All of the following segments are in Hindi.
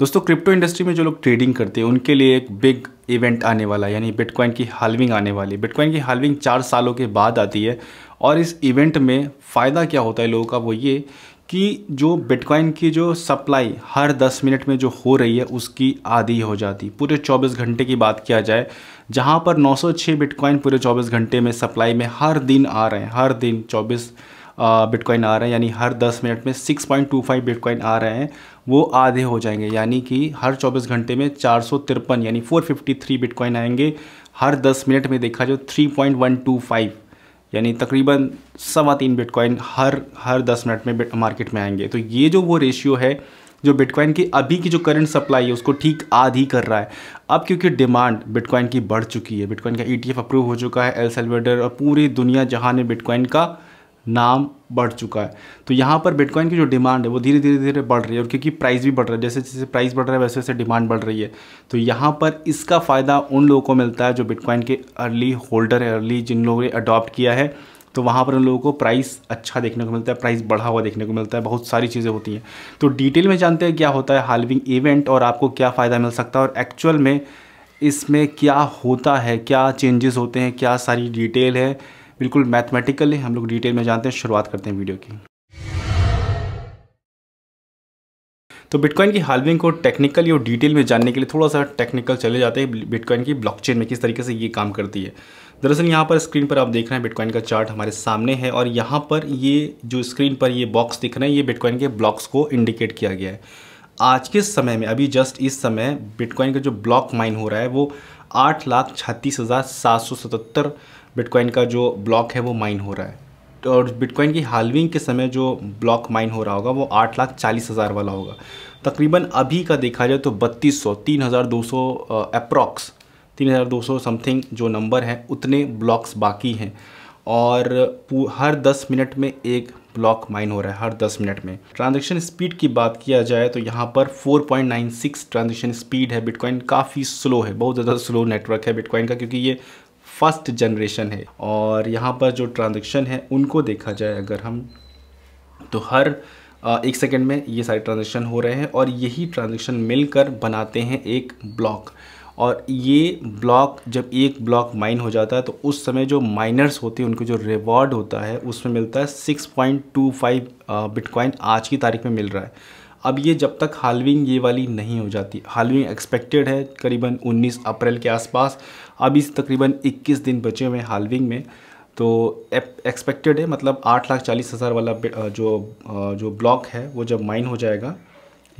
दोस्तों क्रिप्टो इंडस्ट्री में जो लोग ट्रेडिंग करते हैं उनके लिए एक बिग इवेंट आने वाला है यानी बिटकॉइन की हालविंग आने वाली है बिटकॉइन की हालविंग चार सालों के बाद आती है और इस इवेंट में फ़ायदा क्या होता है लोगों का वो ये कि जो बिटकॉइन की जो सप्लाई हर 10 मिनट में जो हो रही है उसकी आधी हो जाती पूरे 24 घंटे की बात किया जाए जहाँ पर 906 बिटकॉइन पूरे 24 घंटे में सप्लाई में हर दिन आ रहे हैं हर दिन बिटकॉइन आ रहे हैं यानी हर 10 मिनट में 6.25 बिटकॉइन आ रहे हैं वो आधे हो जाएंगे यानी कि हर 24 घंटे में चार यानी 453 बिटकॉइन आएंगे हर 10 मिनट में देखा जो तो 3.125 यानी तकरीबन सवा तीन बिटकॉइन हर हर 10 मिनट में मार्केट में आएंगे तो ये जो वो रेशियो है जो बिटकॉइन की अभी की जो करंट सप्लाई है उसको ठीक आधी कर रहा है अब क्योंकि डिमांड बिटकॉइन की बढ़ चुकी है बिटकॉइन का ईटीएफ e अप्रूव हो चुका है एल सेलवेडर और पूरी दुनिया जहाँ ने बिटकॉइन का नाम बढ़ चुका है तो यहाँ पर बिटकॉइन की जो डिमांड है वो धीरे धीरे धीरे बढ़ रही है और क्योंकि प्राइस भी बढ़ रहा है जैसे जैसे प्राइस बढ़ रहा है वैसे वैसे डिमांड बढ़ रही है तो यहाँ पर इसका फ़ायदा उन लोगों को मिलता है जो बिटकॉइन के अर्ली होल्डर है अर्ली जिन लोगों ने अडॉप्ट किया है तो वहाँ पर उन लोगों को प्राइस अच्छा देखने को मिलता है प्राइस बढ़ा हुआ देखने को मिलता है बहुत सारी चीज़ें होती हैं तो डिटेल में जानते हैं क्या होता है हालविंग इवेंट और आपको क्या फ़ायदा मिल सकता है और एक्चुअल में इसमें क्या होता है क्या चेंजेस होते हैं क्या सारी डिटेल है बिल्कुल मैथमेटिकली हम लोग डिटेल में जानते हैं शुरुआत करते हैं वीडियो की तो बिटकॉइन की हालविंग को टेक्निकली और डिटेल में जानने के लिए थोड़ा सा टेक्निकल चले जाते हैं बिटकॉइन की ब्लॉकचेन में किस तरीके से ये काम करती है दरअसल यहाँ पर स्क्रीन पर आप देख रहे हैं बिटकॉइन का चार्ट हमारे सामने है और यहाँ पर ये जो स्क्रीन पर ये बॉक्स दिख रहे हैं ये बिटकॉइन के ब्लॉक्स को इंडिकेट किया गया है आज के समय में अभी जस्ट इस समय बिटकॉइन का जो ब्लॉक माइन हो रहा है वो आठ लाख छत्तीस हज़ार सात सौ सतहत्तर बिटकॉइन का जो ब्लॉक है वो माइन हो रहा है तो और बिटकॉइन की हालविंग के समय जो ब्लॉक माइन हो रहा होगा वो आठ लाख चालीस हज़ार वाला होगा तकरीबन अभी का देखा जाए तो बत्तीस सौ तीन हज़ार दो सौ अप्रॉक्स तीन हज़ार दो सौ समथिंग जो नंबर है उतने ब्लॉक्स बाकी हैं और हर दस मिनट में एक ब्लॉक माइन हो रहा है हर दस मिनट में ट्रांजेक्शन स्पीड की बात किया जाए तो यहाँ पर 4.96 ट्रांजेक्शन स्पीड है बिटकॉइन काफ़ी स्लो है बहुत ज़्यादा स्लो नेटवर्क है बिटकॉइन का क्योंकि ये फर्स्ट जनरेशन है और यहाँ पर जो ट्रांजेक्शन है उनको देखा जाए अगर हम तो हर एक सेकेंड में ये सारे ट्रांजेक्शन हो रहे हैं और यही ट्रांजेक्शन मिलकर बनाते हैं एक ब्लॉक और ये ब्लॉक जब एक ब्लॉक माइन हो जाता है तो उस समय जो माइनर्स होते हैं उनको जो रिवॉर्ड होता है उसमें मिलता है 6.25 बिटकॉइन आज की तारीख में मिल रहा है अब ये जब तक हालविंग ये वाली नहीं हो जाती हालविंग एक्सपेक्टेड है करीबन 19 अप्रैल के आसपास अब इस तकरीबन 21 दिन बचे हुए हैं हालविंग में तो एक्सपेक्टेड है मतलब आठ लाख चालीस हज़ार वाला जो जो ब्लॉक है वो जब माइन हो जाएगा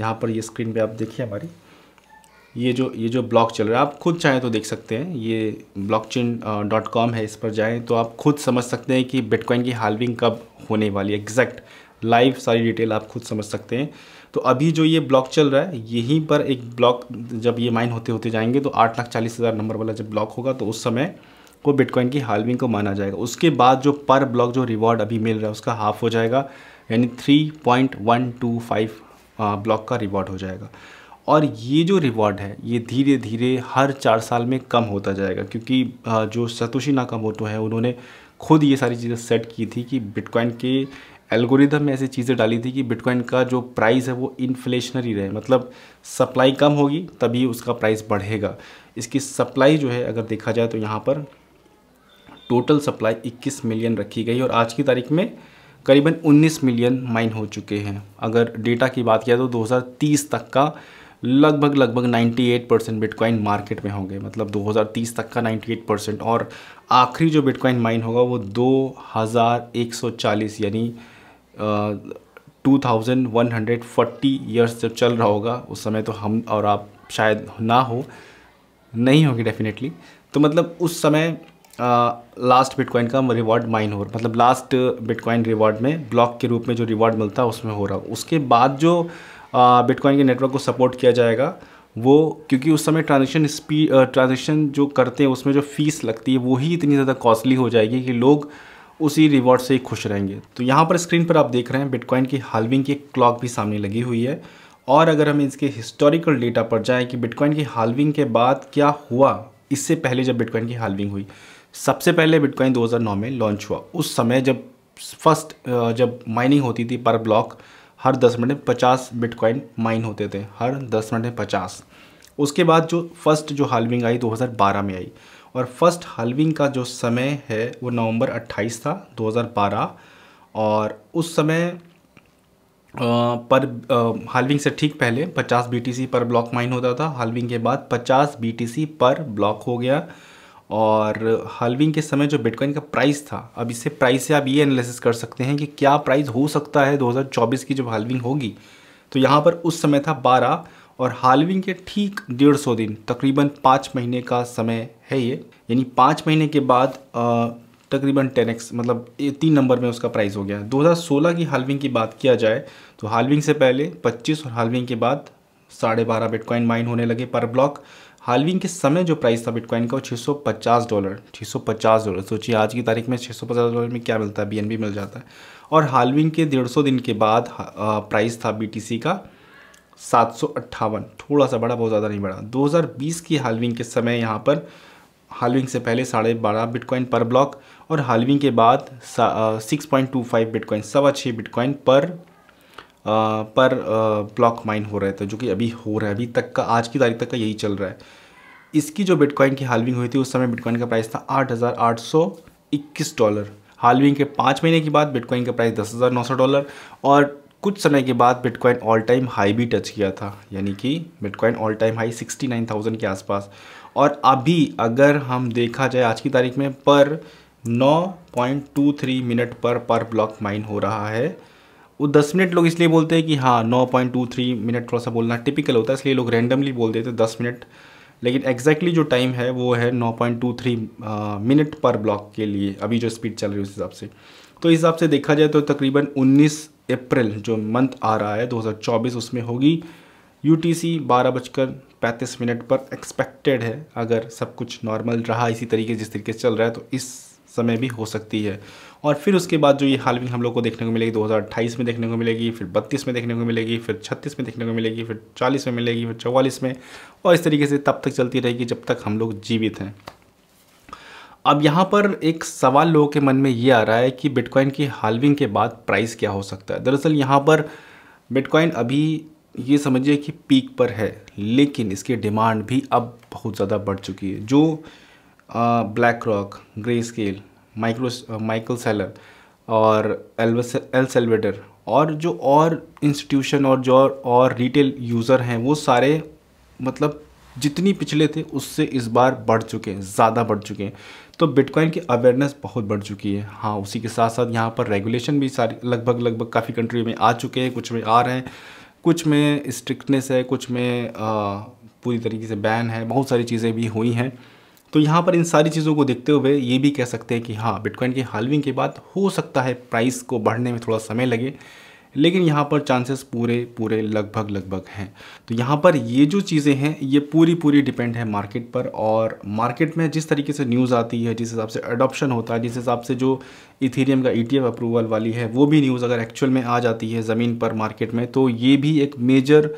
यहाँ पर ये स्क्रीन पे आप देखिए हमारी ये जो ये जो ब्लॉक चल रहा है आप खुद चाहें तो देख सकते हैं ये ब्लॉकचेन डॉट कॉम है इस पर जाएँ तो आप खुद समझ सकते हैं कि बिटकॉइन की हालविंग कब होने वाली है एग्जैक्ट लाइव सारी डिटेल आप खुद समझ सकते हैं तो अभी जो ये ब्लॉक चल रहा है यहीं पर एक ब्लॉक जब ये माइन होते होते जाएंगे तो आठ लाख चालीस हज़ार नंबर वाला जब ब्लॉक होगा तो उस समय को बिटकॉइन की हालविंग को माना जाएगा उसके बाद जो पर ब्लॉक जो रिवॉर्ड अभी मिल रहा है उसका हाफ हो जाएगा यानी three point one two five block का रिवॉर्ड हो जाएगा और ये जो रिवॉर्ड है ये धीरे धीरे हर चार साल में कम होता जाएगा क्योंकि जो सतोशी नाकामोटो तो है उन्होंने खुद ये सारी चीज़ें सेट की थी कि बिटकॉइन के एल्गोरिदम में ऐसी चीज़ें डाली थी कि बिटकॉइन का जो प्राइस है वो इन्फ्लेशनरी रहे मतलब सप्लाई कम होगी तभी उसका प्राइस बढ़ेगा इसकी सप्लाई जो है अगर देखा जाए तो यहाँ पर टोटल सप्लाई 21 मिलियन रखी गई और आज की तारीख में करीबन 19 मिलियन माइन हो चुके हैं अगर डेटा की बात किया तो 2030 तक का लगभग लगभग 98 परसेंट बिटकॉइन मार्केट में होंगे मतलब 2030 तक का 98 परसेंट और आखिरी जो बिटकॉइन माइन होगा वो 2140 यानी two thousand one hundred forty years जब चल रहा होगा उस समय तो हम और आप शायद ना हो नहीं होगी डेफिनेटली तो मतलब उस समय लास्ट बिटकॉइन का रिवॉर्ड माइन हो मतलब लास्ट बिटकॉइन रिवॉर्ड में ब्लॉक के रूप में जो रिवॉर्ड मिलता है उसमें हो रहा उसके बाद जो बिटकॉइन के नेटवर्क को सपोर्ट किया जाएगा वो क्योंकि उस समय ट्रांजेक्शन स्पीड ट्रांजेक्शन जो करते हैं उसमें जो फीस लगती है वो ही इतनी ज़्यादा कॉस्टली हो जाएगी कि लोग उसी रिवॉर्ड से ही खुश रहेंगे तो यहाँ पर स्क्रीन पर आप देख रहे हैं बिटकॉइन की हालविंग की एक क्लॉक भी सामने लगी हुई है और अगर हम इसके हिस्टोरिकल डेटा पर जाएँ कि बिटकॉइन की हालविंग के बाद क्या हुआ इससे पहले जब बिटकॉइन की हालविंग हुई सबसे पहले बिटकॉइन 2009 में लॉन्च हुआ उस समय जब फर्स्ट जब माइनिंग होती थी पर ब्लॉक हर 10 मिनट में 50 बिटकॉइन माइन होते थे हर 10 मिनट में 50 उसके बाद जो फर्स्ट जो हालविंग आई 2012 में आई और फर्स्ट हलविंग का जो समय है वो नवंबर 28 था 2012 और उस समय पर हलविंग से ठीक पहले 50 BTC पर ब्लॉक माइन होता था हलविंग के बाद 50 BTC पर ब्लॉक हो गया और हलविंग के समय जो बिटकॉइन का प्राइस था अब इससे प्राइस से आप ये एनालिसिस कर सकते हैं कि क्या प्राइस हो सकता है 2024 की जब हलविंग होगी तो यहाँ पर उस समय था बारह और हालविंग के ठीक डेढ़ सौ दिन तकरीबन पाँच महीने का समय है ये यानी पाँच महीने के बाद तकरीबन टेन एक्स मतलब तीन नंबर में उसका प्राइस हो गया 2016 की हालविंग की बात किया जाए तो हालविंग से पहले 25 और हालविंग के बाद साढ़े बारह बिटकॉइन माइन होने लगे पर ब्लॉक हालविंग के समय जो प्राइस था बिटकॉइन का वो 650 डॉलर 650 डॉलर सोचिए आज की तारीख में 650 डॉलर में क्या मिलता है बी मिल जाता है और हालविंग के डेढ़ दिन के बाद प्राइस था बी का सात थोड़ा सा बड़ा बहुत ज़्यादा नहीं बढ़ा 2020 की हालविंग के समय यहाँ पर हालविंग से पहले साढ़े बारह बिटकॉइन पर ब्लॉक और हालविंग के बाद six point two five bitcoin सवा छः बिटकॉइन पर आ, पर ब्लॉक माइन हो रहे थे जो कि अभी हो रहा है अभी तक का आज की तारीख तक का यही चल रहा है इसकी जो बिटकॉइन की हालविंग हुई थी उस समय बिटकॉइन का प्राइस था आठ हज़ार आठ सौ इक्कीस डॉलर हालविंग के पाँच महीने के बाद बिटकॉइन का प्राइस दस हज़ार नौ सौ डॉलर और कुछ समय के बाद बिटकॉइन ऑल टाइम हाई भी टच किया था यानी कि बिटकॉइन ऑल टाइम हाई 69,000 के आसपास और अभी अगर हम देखा जाए आज की तारीख में पर 9.23 मिनट पर पर ब्लॉक माइन हो रहा है वो 10 मिनट लोग इसलिए बोलते हैं कि हाँ 9.23 मिनट थोड़ा सा बोलना टिपिकल होता है इसलिए लोग रैंडमली बोल देते हैं दस मिनट लेकिन एग्जैक्टली जो टाइम है वो है 9.23 मिनट पर ब्लॉक के लिए अभी जो स्पीड चल रही है उस हिसाब से तो इस हिसाब से देखा जाए तो तकरीबन 19 अप्रैल जो मंथ आ रहा है 2024 उसमें होगी यू टी सी बारह बजकर पैंतीस मिनट पर एक्सपेक्टेड है अगर सब कुछ नॉर्मल रहा इसी तरीके जिस तरीके से चल रहा है तो इस समय भी हो सकती है और फिर उसके बाद जो ये हालविंग हम लोग को देखने को मिलेगी 2028 में देखने को मिलेगी फिर 32 में देखने को मिलेगी फिर 36 में देखने को मिलेगी फिर 40 में मिलेगी फिर 44 में और इस तरीके से तब तक चलती रहेगी जब तक हम लोग जीवित हैं अब यहाँ पर एक सवाल लोगों के मन में ये आ रहा है कि बिटकॉइन की हालविंग के बाद प्राइस क्या हो सकता है दरअसल यहाँ पर बिटकॉइन अभी ये समझिए कि पीक पर है लेकिन इसकी डिमांड भी अब बहुत ज़्यादा बढ़ चुकी है जो black rock grey scale micro Michael Saylor और एल सेलवेटर और जो और इंस्टीट्यूशन और जो और रिटेल यूज़र हैं वो सारे मतलब जितनी पिछले थे उससे इस बार बढ़ चुके हैं ज़्यादा बढ़ चुके हैं तो बिटकॉइन की अवेयरनेस बहुत बढ़ चुकी है हाँ उसी के साथ साथ यहाँ पर रेगुलेशन भी सारी लगभग लगभग काफ़ी कंट्री में आ चुके हैं कुछ में आ रहे हैं कुछ में स्ट्रिक्टनेस है कुछ में आ, पूरी तरीके से बैन है बहुत सारी चीज़ें भी हुई हैं तो यहाँ पर इन सारी चीज़ों को देखते हुए ये भी कह सकते हैं कि हाँ बिटकॉइन की हालविंग के बाद हो सकता है प्राइस को बढ़ने में थोड़ा समय लगे लेकिन यहाँ पर चांसेस पूरे पूरे लगभग लगभग हैं तो यहाँ पर ये जो चीज़ें हैं ये पूरी पूरी डिपेंड है मार्केट पर और मार्केट में जिस तरीके से न्यूज़ आती है जिस हिसाब से अडोप्शन होता है जिस हिसाब से जो इथेरियम का ई e अप्रूवल वाली है वो भी न्यूज़ अगर एक्चुअल में आ जाती है ज़मीन पर मार्केट में तो ये भी एक मेजर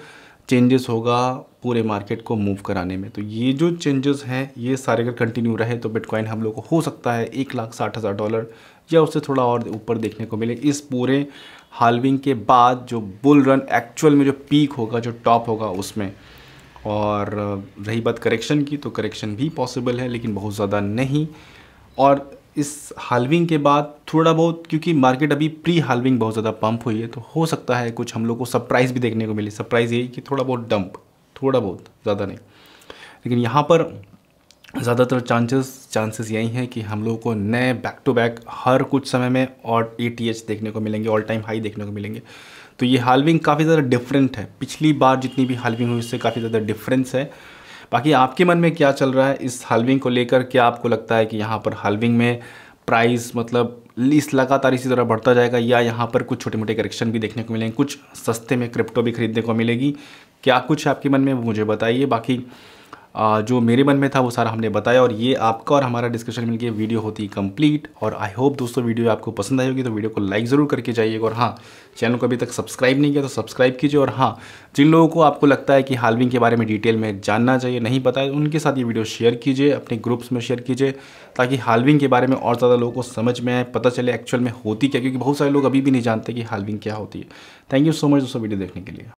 चेंजेस होगा पूरे मार्केट को मूव कराने में तो ये जो चेंजेस हैं ये सारे अगर कंटिन्यू रहे तो बिटकॉइन हम लोग को हो सकता है एक लाख साठ हज़ार डॉलर या उससे थोड़ा और ऊपर देखने को मिले इस पूरे हालविंग के बाद जो बुल रन एक्चुअल में जो पीक होगा जो टॉप होगा उसमें और रही बात करेक्शन की तो करेक्शन भी पॉसिबल है लेकिन बहुत ज़्यादा नहीं और इस हालविंग के बाद थोड़ा बहुत क्योंकि मार्केट अभी प्री हालविंग बहुत ज़्यादा पंप हुई है तो हो सकता है कुछ हम लोग को सरप्राइज़ भी देखने को मिले सरप्राइज़ यही कि थोड़ा बहुत डंप थोड़ा बहुत ज़्यादा नहीं लेकिन यहाँ पर ज़्यादातर चांसेस चांसेस यही हैं कि हम लोगों को नए बैक टू बैक हर कुछ समय में और ए टी एच देखने को मिलेंगे ऑल टाइम हाई देखने को मिलेंगे तो ये हालविंग काफ़ी ज़्यादा डिफरेंट है पिछली बार जितनी भी हालविंग हुई उससे काफ़ी ज़्यादा डिफरेंस है बाकी आपके मन में क्या चल रहा है इस हालविंग को लेकर क्या आपको लगता है कि यहाँ पर हालविंग में प्राइस मतलब लिस्ट लगातार इसी तरह बढ़ता जाएगा या यहाँ पर कुछ छोटे मोटे करेक्शन भी देखने को मिलेंगे कुछ सस्ते में क्रिप्टो भी खरीदने को मिलेगी क्या कुछ आपके मन में वो मुझे बताइए बाकी जो मेरे मन में था वो सारा हमने बताया और ये आपका और हमारा डिस्कशन मिलके वीडियो होती है कम्प्लीट और आई होप दोस्तों वीडियो आपको पसंद आई होगी तो वीडियो को लाइक ज़रूर करके जाइएगा और हाँ चैनल को अभी तक सब्सक्राइब नहीं किया तो सब्सक्राइब कीजिए और हाँ जिन लोगों को आपको लगता है कि हालविंग के बारे में डिटेल में जानना चाहिए नहीं पता है उनके साथ ये वीडियो शेयर कीजिए अपने ग्रुप्स में शेयर कीजिए ताकि हालविंग के बारे में और ज़्यादा लोगों को समझ में आए पता चले एक्चुअल में होती क्या क्योंकि बहुत सारे लोग अभी भी नहीं जानते कि हालविंग क्या होती है थैंक यू सो मच दोस्तों वीडियो देखने के लिए